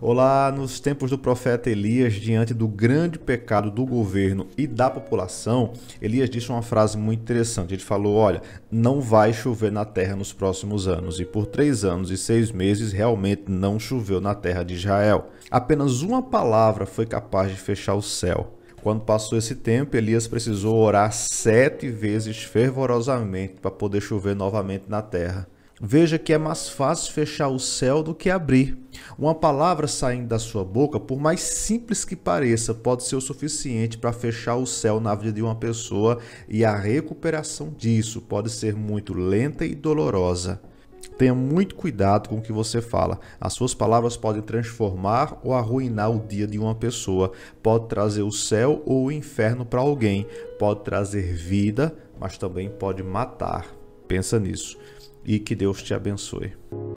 Olá, nos tempos do profeta Elias, diante do grande pecado do governo e da população, Elias disse uma frase muito interessante. Ele falou: Olha, não vai chover na terra nos próximos anos. E por três anos e seis meses, realmente não choveu na terra de Israel. Apenas uma palavra foi capaz de fechar o céu. Quando passou esse tempo, Elias precisou orar sete vezes fervorosamente para poder chover novamente na terra. Veja que é mais fácil fechar o céu do que abrir. Uma palavra saindo da sua boca, por mais simples que pareça, pode ser o suficiente para fechar o céu na vida de uma pessoa e a recuperação disso pode ser muito lenta e dolorosa. Tenha muito cuidado com o que você fala. As suas palavras podem transformar ou arruinar o dia de uma pessoa. Pode trazer o céu ou o inferno para alguém. Pode trazer vida, mas também pode matar. Pensa nisso e que Deus te abençoe.